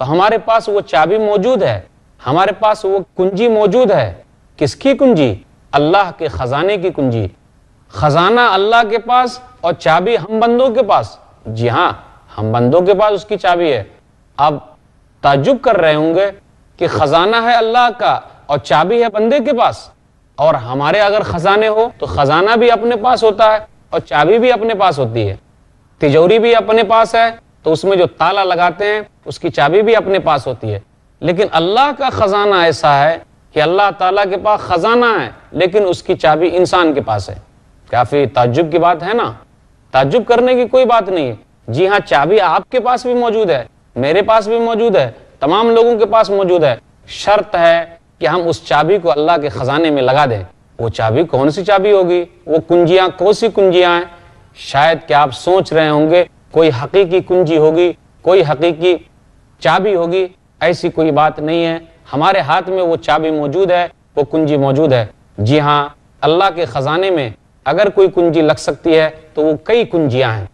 तो हमारे पास वो चाबी मौजूद है हमारे पास वो कुंजी मौजूद है किसकी कुंजी अल्लाह के खजाने की कुंजी खजाना अल्लाह के पास और चाबी हम बंदों के पास जी हाँ हम बंदों के पास उसकी चाबी है अब ताजुब कर रहे होंगे कि खजाना है अल्लाह का और चाबी है बंदे के पास और हमारे अगर खजाने हो तो खजाना भी अपने पास होता है और चाबी भी अपने पास होती है तिजोरी भी अपने पास है तो उसमें जो ताला लगाते हैं उसकी चाबी भी अपने पास होती है लेकिन अल्लाह का खजाना ऐसा है कि अल्लाह ताला के पास खजाना है लेकिन उसकी चाबी इंसान के पास है काफ़ी ताजुब की बात है ना ताजुब करने की कोई बात नहीं है जी हाँ चाबी आपके पास भी मौजूद है मेरे पास भी मौजूद है तमाम लोगों के पास मौजूद है शर्त है कि हम उस चाबी को अल्लाह के खजाने में लगा दें वो चाबी कौन सी चाबी होगी वो कुंजियां कौन सी कुंजिया हैं शायद क्या आप सोच रहे होंगे कोई हकीकी कुंजी होगी कोई हकीकी चाबी होगी ऐसी कोई बात नहीं है हमारे हाथ में वो चाबी मौजूद है वो कुंजी मौजूद है जी हाँ अल्लाह के ख़जाने में अगर कोई कुंजी लग सकती है तो वो कई कुंजियां हैं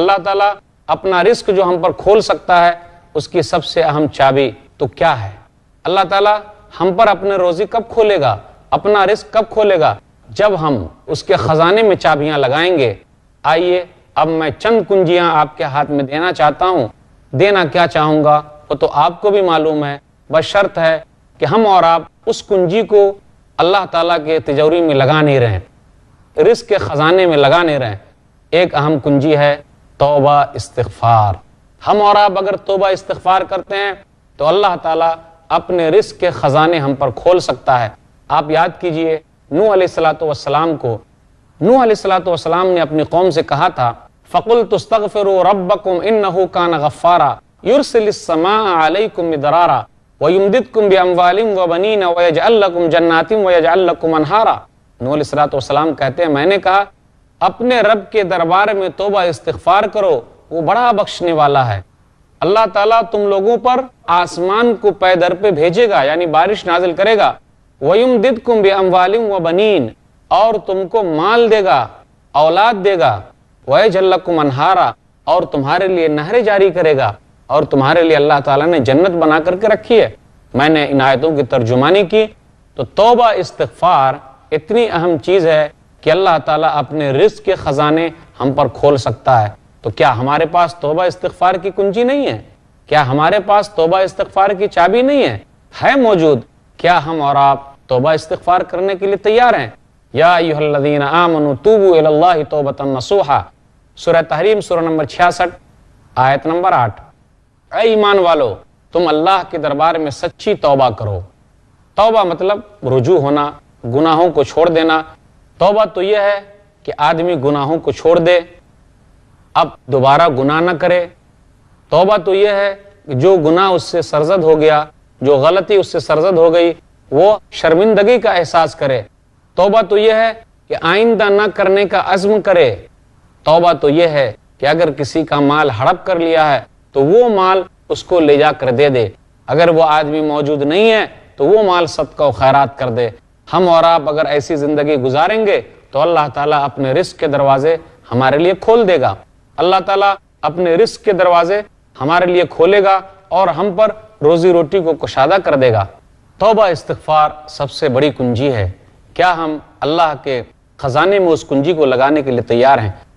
अल्लाह ताला अपना रिस्क जो हम पर खोल सकता है उसकी सबसे अहम चाबी तो क्या है अल्लाह ताला हम पर अपने रोज़ी कब खोलेगा अपना रिस्क कब खोलेगा जब हम उसके ख़जाने में चाबियां लगाएंगे आइए अब मैं चंद कुंजियां आपके हाथ में देना चाहता हूँ देना क्या चाहूंगा वो तो आपको भी मालूम है बस शर्त है कि हम और आप उस कुंजी को अल्लाह ताला के तिजोरी में लगा नहीं रहे रिस्क के ख़जाने में लगा नहीं रहे एक अहम कुंजी है तोबा इस्तफार हम और आप अगर तोबा इस्तफार करते हैं तो अल्लाह ताला अपने रिस्क के ख़जाने हम पर खोल सकता है आप याद कीजिए नू सलात वसलाम को नूह अलैहिस्सलाम ने अपनी कौम से कहा था फ़कुल तुस्तगफिरु रब्बकुम इन्नहु कान गफ्फारा युरसिलिस्समा अलैकुम मिदरारा व बनीन व यजअल लकुम व यजअल लकुम अनहारा नूह अलैहिस्सलाम कहते हैं मैंने कहा अपने रब के दरबार में तोबा इस्तफार करो वो बड़ा बख्शने वाला है अल्लाह ताला तुम लोगों पर आसमान को पैदर पे भेजेगा यानी बारिश नाजिल करेगा वयुमदिदकुम बिअमवालिम व बनीन और तुमको माल देगा औलाद देगा वह को मनहारा और तुम्हारे लिए नहरें जारी करेगा और तुम्हारे लिए अल्लाह ताला ने जन्नत बना करके रखी है मैंने इन आयतों की तर्जुमानी की तो तोबा इस्तफार इतनी अहम चीज़ है कि अल्लाह ताला अपने रिस्क के ख़जाने हम पर खोल सकता है तो क्या हमारे पास तोबा इस्तफार की कुंजी नहीं है क्या हमारे पास तोबा इस्तफार की चाबी नहीं है है मौजूद क्या हम और आप तोबा इस्तफार करने के लिए तैयार हैं यादीन आमनु तूबू सुर तहरीम नंबर छियासठ आयत नंबर आठ ए ईमान वालो तुम अल्लाह के दरबार में सच्ची तौबा करो तौबा मतलब रुजू होना गुनाहों को छोड़ देना तौबा तो यह है कि आदमी गुनाहों को छोड़ दे अब दोबारा गुनाह न करे तौबा तो यह है कि जो गुनाह उससे सरजद हो गया जो गलती उससे सरजद हो गई वो शर्मिंदगी का एहसास करे तोबा तो यह है कि आइंदा ना करने का अजम करे तोबा तो यह है कि अगर किसी का माल हड़प कर लिया है तो वो माल उसको ले जाकर दे दे अगर वो आदमी मौजूद नहीं है तो वो माल सदका खैरात कर दे हम और आप अगर ऐसी ज़िंदगी गुजारेंगे तो अल्लाह ताला अपने रिस्क के दरवाजे हमारे लिए खोल देगा अल्लाह ताला अपने रिस्क के दरवाजे हमारे लिए खोलेगा और हम पर रोजी रोटी को कुशादा कर देगा तोबा इस्तफार सबसे बड़ी कुंजी है क्या हम अल्लाह के खजाने में उस कुंजी को लगाने के लिए तैयार हैं